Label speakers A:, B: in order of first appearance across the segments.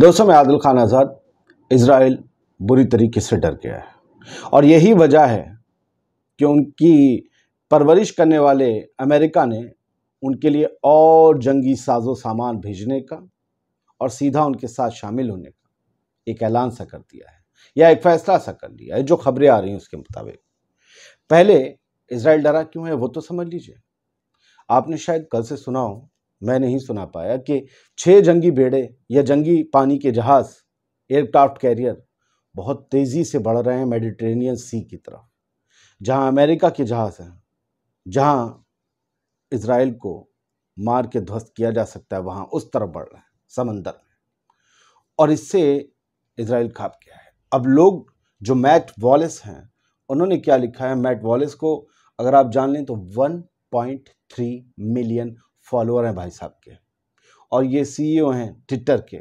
A: दोस्तों मैं आदिल खान आज़ाद इसराइल बुरी तरीके से डर गया है और यही वजह है कि उनकी परवरिश करने वाले अमेरिका ने उनके लिए और जंगी साजो सामान भेजने का और सीधा उनके साथ शामिल होने का एक ऐलान सा कर दिया है या एक फैसला सा कर लिया है जो खबरें आ रही हैं उसके मुताबिक पहले इसराइल डरा क्यों है वो तो समझ लीजिए आपने शायद कल से सुना हो मैं नहीं सुना पाया कि छः जंगी बेड़े या जंगी पानी के जहाज़ एयरक्राफ्ट कैरियर बहुत तेज़ी से बढ़ रहे हैं मेडिटेरेनियन सी की तरफ जहां अमेरिका के जहाज़ हैं जहां इसराइल को मार के ध्वस्त किया जा सकता है वहां उस तरफ बढ़ रहे हैं समंदर में और इससे इसराइल खाप गया है अब लोग जो मैट वॉलेस हैं उन्होंने क्या लिखा है मैट वॉलेस को अगर आप जान लें तो थ्री मिलियन फॉलोअर हैं भाई साहब के और ये सीईओ e हैं ट्विटर के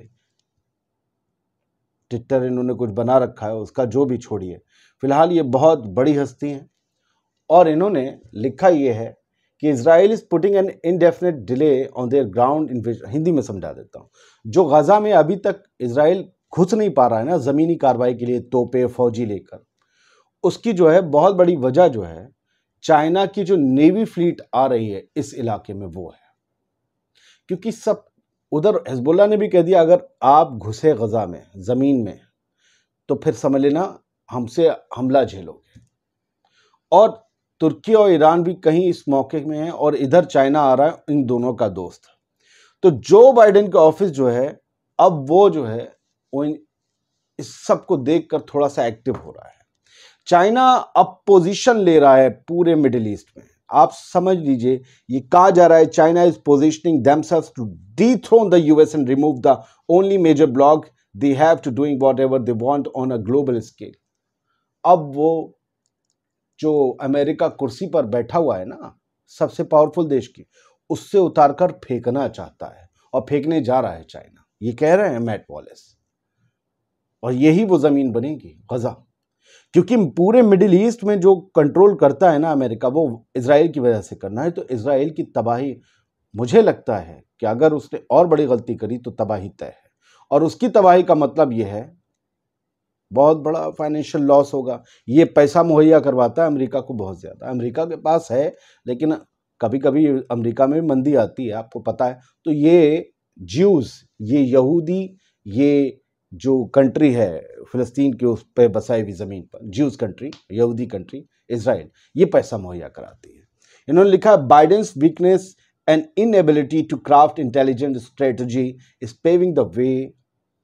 A: ट्विटर इन्होंने कुछ बना रखा है उसका जो भी छोड़िए फिलहाल ये बहुत बड़ी हस्ती हैं और इन्होंने लिखा ये है कि Israel is putting an indefinite delay on their ground in Hindi में समझा देता हूँ जो गज़ा में अभी तक इसराइल घुस नहीं पा रहा है ना ज़मीनी कार्रवाई के लिए तोपे फौजी लेकर उसकी जो है बहुत बड़ी वजह जो है चाइना की जो नेवी फ्लीट आ रही है इस इलाके में वो है क्योंकि सब उधर हिजबुल्ला ने भी कह दिया अगर आप घुसे गज़ा में ज़मीन में तो फिर समझ लेना हमसे हमला झेलोगे और तुर्की और ईरान भी कहीं इस मौके में है और इधर चाइना आ रहा है इन दोनों का दोस्त तो जो बाइडेन का ऑफिस जो है अब वो जो है वो इन इस सब को देख कर थोड़ा सा एक्टिव हो रहा है चाइना अब पोजीशन ले रहा है पूरे मिडिल ईस्ट में आप समझ लीजिए ये कहा जा रहा है China is positioning to dethrone the US and remove the only major block they have to doing whatever they want on a global scale अब वो जो अमेरिका कुर्सी पर बैठा हुआ है ना सबसे पावरफुल देश की उससे उतारकर फेंकना चाहता है और फेंकने जा रहा है चाइना ये कह रहे हैं मैट वॉलेस और यही वो ज़मीन बनेगी गज़ा क्योंकि पूरे मिडिल ईस्ट में जो कंट्रोल करता है ना अमेरिका वो इसराइल की वजह से करना है तो इसराइल की तबाही मुझे लगता है कि अगर उसने और बड़ी गलती करी तो तबाही तय है और उसकी तबाही का मतलब यह है बहुत बड़ा फाइनेंशियल लॉस होगा ये पैसा मुहैया करवाता है अमेरिका को बहुत ज़्यादा अमेरिका के पास है लेकिन कभी कभी अमेरिका में भी मंदी आती है आपको पता है तो ये ज्यूस ये यहूदी ये जो कंट्री है फिलिस्तीन के उस पर बसाई हुई ज़मीन पर ज्यूज़ कंट्री यहूदी कंट्री इसराइल ये पैसा मुहैया कराती है इन्होंने लिखा Biden's weakness and inability to craft intelligent strategy is paving the way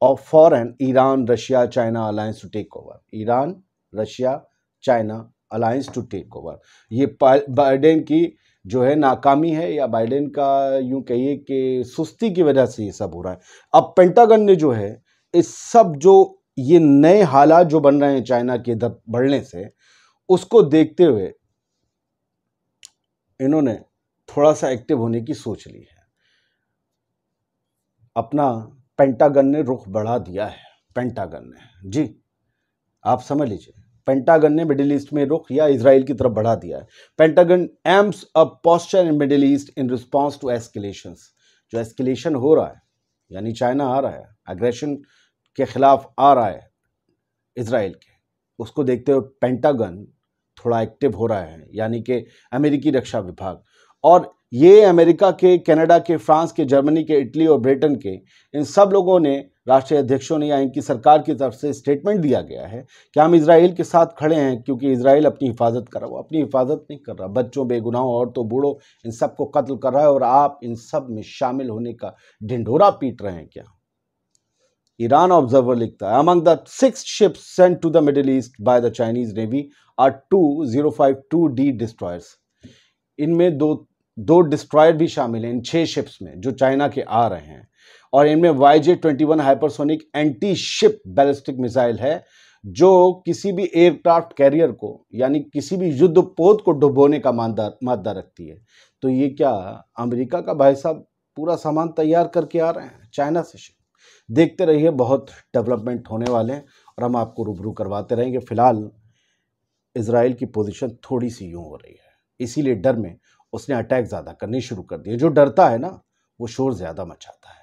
A: of for an Iran Russia China alliance to take over Iran Russia China alliance to take over ये Biden की जो है नाकामी है या बाइडेन का यूं कहिए कि सुस्ती की वजह से ये सब हो रहा है अब पेंटागन ने जो है इस सब जो ये नए हालात जो बन रहे हैं चाइना के इधर बढ़ने से उसको देखते हुए इन्होंने थोड़ा सा एक्टिव होने की सोच ली है अपना पेंटागन ने रुख बढ़ा दिया है पेंटागन ने जी आप समझ लीजिए पेंटागन ने मिडिल ईस्ट में रुख या इसराइल की तरफ बढ़ा दिया है Pentagon aims a posture in Middle East in response to escalation जो एस्केलेशन हो रहा है यानी चाइना आ रहा है एग्रेशन के ख़िलाफ़ आ रहा है इसराइल के उसको देखते हुए पेंटागन थोड़ा एक्टिव हो रहा है यानी कि अमेरिकी रक्षा विभाग और ये अमेरिका के कनाडा के फ्रांस के जर्मनी के इटली और ब्रिटेन के इन सब लोगों ने राष्ट्रीय अध्यक्षों ने या इनकी सरकार की तरफ से स्टेटमेंट दिया गया है कि हम इसराइल के साथ खड़े हैं क्योंकि इसराइल अपनी हिफाजत कर रहा है वो अपनी हिफाजत नहीं कर रहा बच्चों बेगुनाहों औरतों बूढ़ों इन सबको कत्ल कर रहा है और आप इन सब में शामिल होने का ढिंढोरा पीट रहे हैं क्या Iran Observer likhta hai, among the six ships sent to the Middle East by the Chinese Navy are two 052D destroyers. इनमें दो दो डिस्ट्रॉयर भी शामिल हैं इन छः शिप्स में जो चाइना के आ रहे हैं और इनमें Y J twenty one hypersonic anti ship ballistic missile है जो किसी भी एयरक्राफ्ट कैरियर को यानी किसी भी युद्ध पोत को डुबोने का मादा रखती है तो ये क्या अमेरिका का भाई साहब पूरा सामान तैयार करके आ रहे हैं चाइना से शिप देखते रहिए बहुत डेवलपमेंट होने वाले हैं और हम आपको रूबरू करवाते रहेंगे फ़िलहाल इसराइल की पोजीशन थोड़ी सी यूँ हो रही है इसीलिए डर में उसने अटैक ज़्यादा करने शुरू कर दिए जो डरता है ना वो शोर ज़्यादा मचाता है